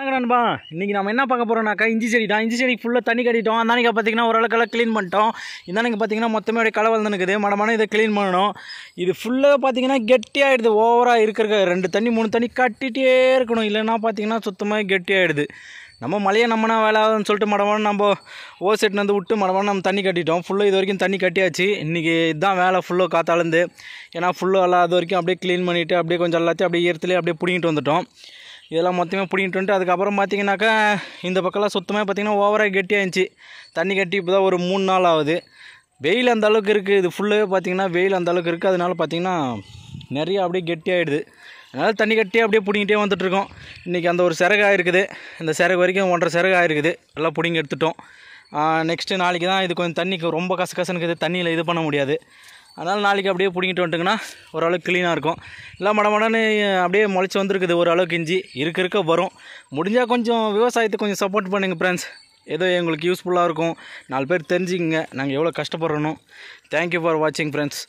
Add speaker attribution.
Speaker 1: வணக்கம் நண்பா இன்றைக்கி நம்ம என்ன பார்க்க போகிறோம்னாக்கா இஞ்சி செடி தான் இஞ்சி செடி ஃபுல்லாக தண்ணி கட்டிட்டோம் அந்தானிக்கு பார்த்தீங்கன்னா ஓரளவுக்கெல்லாம் க்ளீன் பண்ணிட்டோம் அன்றைக்கி பார்த்தீங்கன்னா மொத்தமே அப்படியே களை வந்துருக்குது மடமான இதை க்ளீன் பண்ணணும் இது ஃபுல்லாக பார்த்தீங்கன்னா கெட்டியாகிடுது ஓவராக இருக்கிற ரெண்டு தண்ணி மூணு தண்ணி கட்டிகிட்டே இருக்கணும் இல்லைன்னா பார்த்தீங்கன்னா சுத்தமாக கெட்டியாகிடுது நம்ம மழையை நம்மனா வேலாதுன்னு சொல்லிட்டு மடமான நம்ம ஓர் செட்டில் வந்து விட்டு மடமான நம்ம தண்ணி கட்டிட்டோம் ஃபுல்லாக இது வரைக்கும் தண்ணி கட்டியாச்சு இன்றைக்கி இதுதான் வேலை ஃபுல்லாக காத்தாலேருந்து ஏன்னா ஃபுல்லாக எல்லாம் அது வரைக்கும் அப்படியே க்ளீன் பண்ணிவிட்டு அப்படியே கொஞ்சம் எல்லாத்தையும் அப்படியே ஈரத்துலேயே அப்படியே பிடிங்கிட்டு வந்துட்டோம் இதெல்லாம் மொத்தமே பிடிங்கிட்டு வந்துட்டு அதுக்கப்புறம் பார்த்திங்கனாக்கா இந்த பக்கம்லாம் சுத்தமாக பார்த்திங்கன்னா ஓவராக கெட்டியாக இருந்துச்சு தண்ணி கட்டி இப்போ தான் ஒரு மூணு நாள் ஆகுது வெயில் அந்த அளவுக்கு இருக்குது இது ஃபுல்லாகவே பார்த்திங்கன்னா வெயில் அந்த அளவுக்கு இருக்குது அதனால் பார்த்திங்கன்னா நிறையா அப்படியே கெட்டியாகிடுது அதனால் தண்ணி கட்டி அப்படியே பிடிங்கிட்டே வந்துட்டுருக்கோம் இன்றைக்கி அந்த ஒரு சிறகு ஆகிருக்குது இந்த சிறகு வரைக்கும் ஒன்றரை சிறகு ஆகிருக்குது எல்லாம் பிடிங்கி எடுத்துட்டோம் நெக்ஸ்ட்டு நாளைக்கு தான் இது கொஞ்சம் தண்ணிக்கு ரொம்ப கசகசனுக்கு கசனுக்குது தண்ணியில் இது பண்ண முடியாது அதனால் நாளைக்கு அப்படியே பிடிங்கிட்டு வந்துட்டுங்கன்னா ஓரளவுக்கு க்ளீனாக இருக்கும் இல்லை மடன்னு அப்படியே முளைச்சி வந்துருக்குது ஓரளவுக்கு இஞ்சி இருக்க இருக்க வரும் முடிஞ்சால் கொஞ்சம் விவசாயத்தை கொஞ்சம் சப்போர்ட் பண்ணுங்கள் ஃப்ரெண்ட்ஸ் ஏதோ எங்களுக்கு யூஸ்ஃபுல்லாக இருக்கும் நாலு பேர் தெரிஞ்சுக்கங்க நாங்கள் எவ்வளோ கஷ்டப்படுறணும் தேங்க்யூ ஃபார் வாட்சிங் ஃப்ரெண்ட்ஸ்